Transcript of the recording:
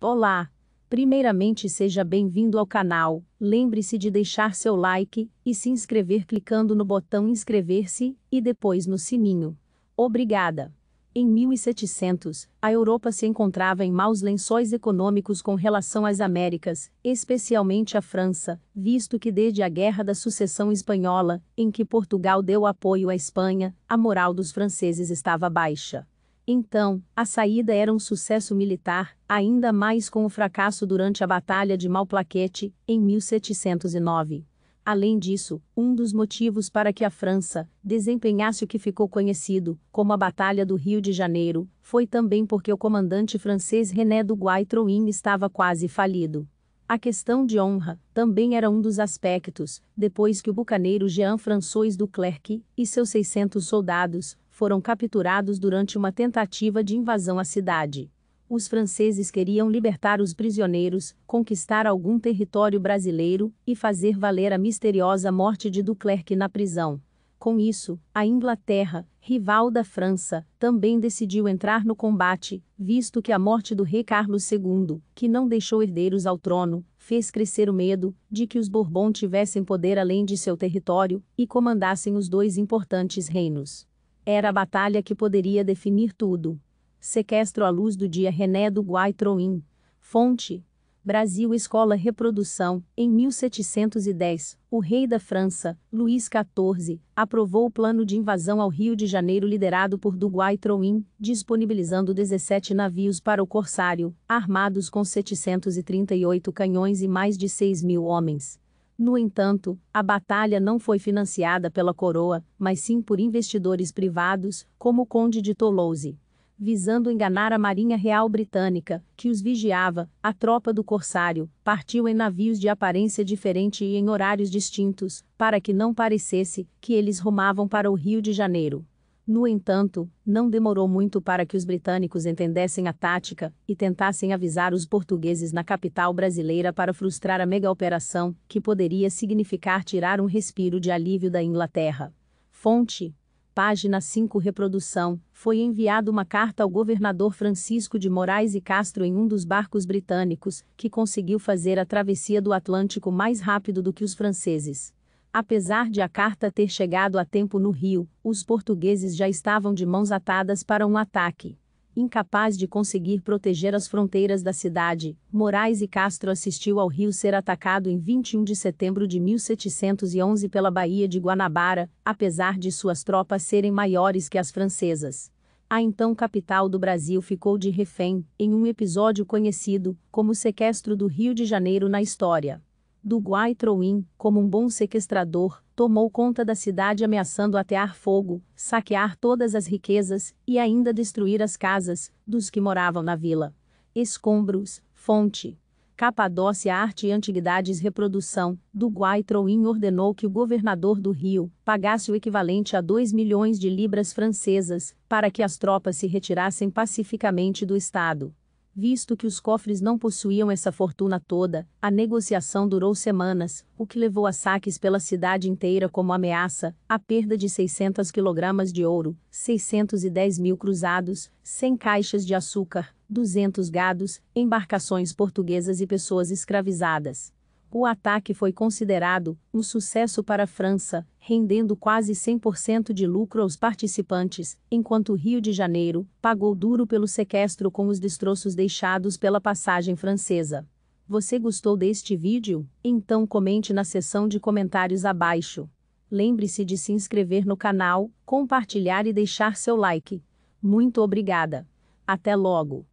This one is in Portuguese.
Olá! Primeiramente seja bem-vindo ao canal, lembre-se de deixar seu like e se inscrever clicando no botão inscrever-se e depois no sininho. Obrigada! Em 1700, a Europa se encontrava em maus lençóis econômicos com relação às Américas, especialmente à França, visto que desde a Guerra da Sucessão Espanhola, em que Portugal deu apoio à Espanha, a moral dos franceses estava baixa. Então, a saída era um sucesso militar, ainda mais com o fracasso durante a Batalha de Malplaquete, em 1709. Além disso, um dos motivos para que a França desempenhasse o que ficou conhecido como a Batalha do Rio de Janeiro foi também porque o comandante francês René du Guaitroin estava quase falido. A questão de honra também era um dos aspectos, depois que o bucaneiro Jean-François Duclerc e seus 600 soldados foram capturados durante uma tentativa de invasão à cidade. Os franceses queriam libertar os prisioneiros, conquistar algum território brasileiro e fazer valer a misteriosa morte de Duclerc na prisão. Com isso, a Inglaterra, rival da França, também decidiu entrar no combate, visto que a morte do rei Carlos II, que não deixou herdeiros ao trono, fez crescer o medo de que os Bourbons tivessem poder além de seu território e comandassem os dois importantes reinos. Era a batalha que poderia definir tudo. Sequestro à luz do dia René do Guaitroin. Fonte. Brasil Escola Reprodução, em 1710, o rei da França, Luís XIV, aprovou o plano de invasão ao Rio de Janeiro liderado por Duguay Troin, disponibilizando 17 navios para o corsário, armados com 738 canhões e mais de 6 mil homens. No entanto, a batalha não foi financiada pela coroa, mas sim por investidores privados, como o Conde de Toulouse. Visando enganar a Marinha Real Britânica, que os vigiava, a tropa do corsário partiu em navios de aparência diferente e em horários distintos, para que não parecesse que eles rumavam para o Rio de Janeiro. No entanto, não demorou muito para que os britânicos entendessem a tática e tentassem avisar os portugueses na capital brasileira para frustrar a mega operação, que poderia significar tirar um respiro de alívio da Inglaterra. Fonte: página 5 reprodução, foi enviada uma carta ao governador Francisco de Moraes e Castro em um dos barcos britânicos, que conseguiu fazer a travessia do Atlântico mais rápido do que os franceses. Apesar de a carta ter chegado a tempo no Rio, os portugueses já estavam de mãos atadas para um ataque. Incapaz de conseguir proteger as fronteiras da cidade, Moraes e Castro assistiu ao Rio ser atacado em 21 de setembro de 1711 pela Baía de Guanabara, apesar de suas tropas serem maiores que as francesas. A então capital do Brasil ficou de refém, em um episódio conhecido como Sequestro do Rio de Janeiro na história do Guaitroim, como um bom sequestrador, tomou conta da cidade ameaçando atear fogo, saquear todas as riquezas e ainda destruir as casas dos que moravam na vila. Escombros, fonte. Capadócia Arte e Antiguidades Reprodução, do Guaitroim ordenou que o governador do Rio pagasse o equivalente a 2 milhões de libras francesas para que as tropas se retirassem pacificamente do estado. Visto que os cofres não possuíam essa fortuna toda, a negociação durou semanas, o que levou a saques pela cidade inteira como ameaça, a perda de 600 quilogramas de ouro, 610 mil cruzados, 100 caixas de açúcar, 200 gados, embarcações portuguesas e pessoas escravizadas. O ataque foi considerado um sucesso para a França, rendendo quase 100% de lucro aos participantes, enquanto Rio de Janeiro pagou duro pelo sequestro com os destroços deixados pela passagem francesa. Você gostou deste vídeo? Então comente na seção de comentários abaixo. Lembre-se de se inscrever no canal, compartilhar e deixar seu like. Muito obrigada. Até logo.